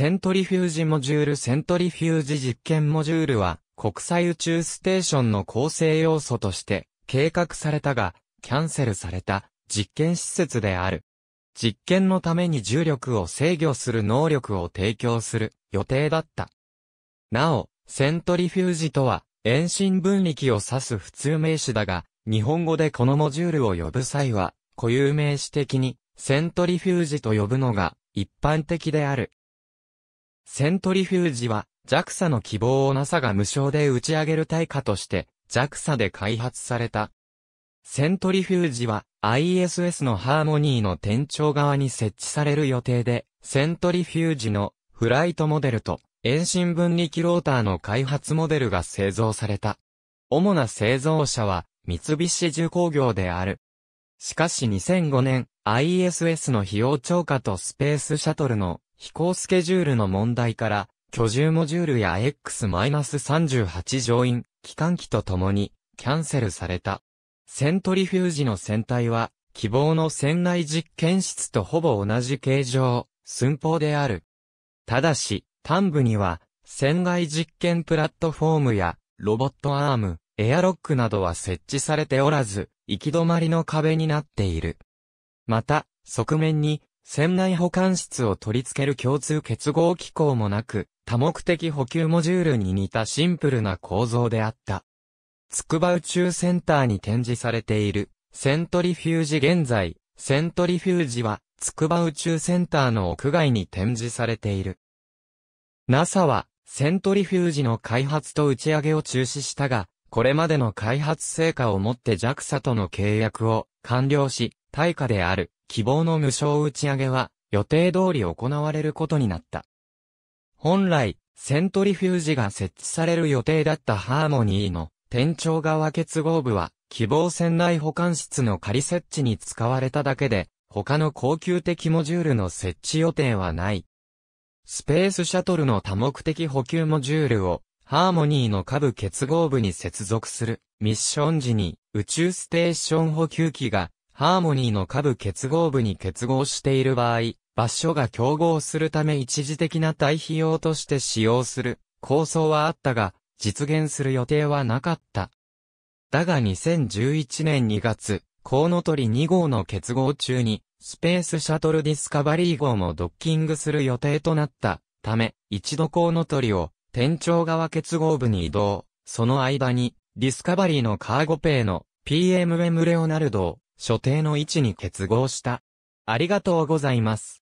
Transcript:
セントリフュージモジュールセントリフュージ実験モジュールは国際宇宙ステーションの構成要素として計画されたがキャンセルされた実験施設である。実験のために重力を制御する能力を提供する予定だった。なお、セントリフュージとは遠心分力を指す普通名詞だが、日本語でこのモジュールを呼ぶ際は固有名詞的にセントリフュージと呼ぶのが一般的である。セントリフュージは JAXA の希望を NASA が無償で打ち上げる対価として JAXA で開発された。セントリフュージは ISS のハーモニーの天頂側に設置される予定で、セントリフュージのフライトモデルと遠心分離機ローターの開発モデルが製造された。主な製造者は三菱重工業である。しかし2005年、ISS の費用超過とスペースシャトルの飛行スケジュールの問題から、居住モジュールや X-38 乗員、機関機と共に、キャンセルされた。セントリフュージの船体は、希望の船内実験室とほぼ同じ形状、寸法である。ただし、端部には、船外実験プラットフォームや、ロボットアーム、エアロックなどは設置されておらず、行き止まりの壁になっている。また、側面に、船内保管室を取り付ける共通結合機構もなく、多目的補給モジュールに似たシンプルな構造であった。筑波宇宙センターに展示されている、セントリフュージ現在、セントリフュージは、筑波宇宙センターの屋外に展示されている。NASA は、セントリフュージの開発と打ち上げを中止したが、これまでの開発成果をもって JAXA との契約を完了し、対価である希望の無償打ち上げは予定通り行われることになった。本来、セントリフュージが設置される予定だったハーモニーの天頂側結合部は希望船内保管室の仮設置に使われただけで他の高級的モジュールの設置予定はない。スペースシャトルの多目的補給モジュールをハーモニーの下部結合部に接続するミッション時に宇宙ステーション補給機がハーモニーの下部結合部に結合している場合、場所が競合するため一時的な対比用として使用する構想はあったが、実現する予定はなかった。だが2011年2月、コウノトリ2号の結合中に、スペースシャトルディスカバリー号もドッキングする予定となったため、一度コウノトリを天頂側結合部に移動、その間に、ディスカバリーのカーゴペイの PMM レオナルドを所定の位置に結合した。ありがとうございます。